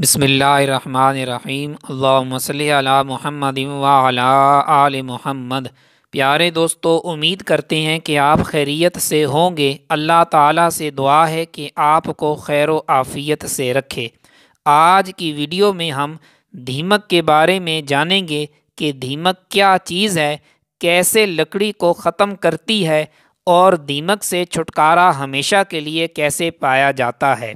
बसमीम अल्लासल महमद आल महमद प्यारे दोस्तों उम्मीद करते हैं कि आप खैरियत से होंगे अल्लाह ताला से दुआ है कि आपको खैर आफ़ियत से रखे आज की वीडियो में हम धीमक के बारे में जानेंगे कि धीमक क्या चीज़ है कैसे लकड़ी को ख़त्म करती है और दीमक से छुटकारा हमेशा के लिए कैसे पाया जाता है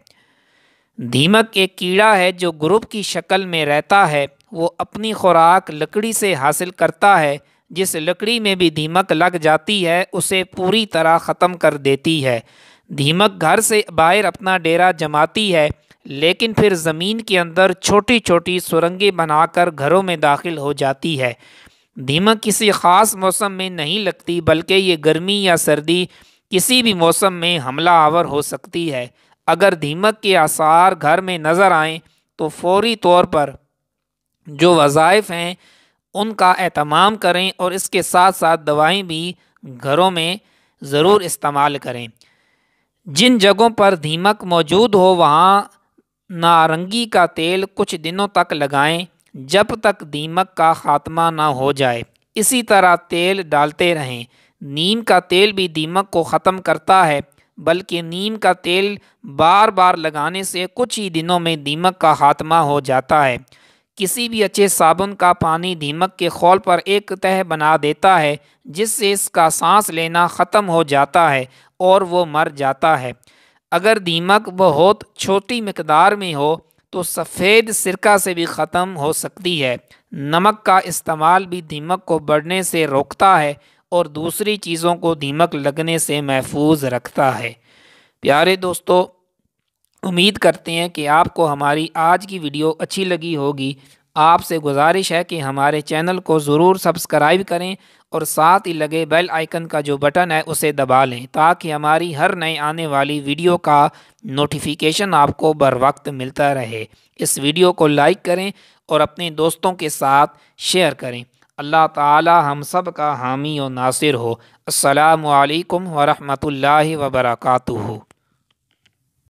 दीमक एक कीड़ा है जो ग्रुप की शक्ल में रहता है वो अपनी खुराक लकड़ी से हासिल करता है जिस लकड़ी में भी दीमक लग जाती है उसे पूरी तरह ख़त्म कर देती है दीमक घर से बाहर अपना डेरा जमाती है लेकिन फिर ज़मीन के अंदर छोटी छोटी सुरंगें बनाकर घरों में दाखिल हो जाती है दीमक किसी ख़ास मौसम में नहीं लगती बल्कि ये गर्मी या सर्दी किसी भी मौसम में हमला आवर हो सकती है अगर दीमक के आसार घर में नज़र आएँ तो फौरी तौर पर जो वज़ाइफ हैं उनका अहतमाम करें और इसके साथ साथ दवाएँ भी घरों में ज़रूर इस्तेमाल करें जिन जगहों पर दीमक मौजूद हो वहाँ नारंगी का तेल कुछ दिनों तक लगाएं जब तक दीमक का ख़ात्मा ना हो जाए इसी तरह तेल डालते रहें नीम का तेल भी दीमक को ख़त्म करता है बल्कि नीम का तेल बार बार लगाने से कुछ ही दिनों में दीमक का खात्मा हो जाता है किसी भी अच्छे साबुन का पानी दीमक के खोल पर एक तह बना देता है जिससे इसका सांस लेना ख़त्म हो जाता है और वो मर जाता है अगर दीमक बहुत छोटी मकदार में हो तो सफ़ेद सिरका से भी ख़त्म हो सकती है नमक का इस्तेमाल भी दीमक को बढ़ने से रोकता है और दूसरी चीज़ों को दीमक लगने से महफूज रखता है प्यारे दोस्तों उम्मीद करते हैं कि आपको हमारी आज की वीडियो अच्छी लगी होगी आपसे गुजारिश है कि हमारे चैनल को ज़रूर सब्सक्राइब करें और साथ ही लगे बेल आइकन का जो बटन है उसे दबा लें ताकि हमारी हर नए आने वाली वीडियो का नोटिफिकेशन आपको बर वक्त मिलता रहे इस वीडियो को लाइक करें और अपने दोस्तों के साथ शेयर करें अल्लाह ताला हम सब का हामी और नासिर हो असलकम वरहमल वर्का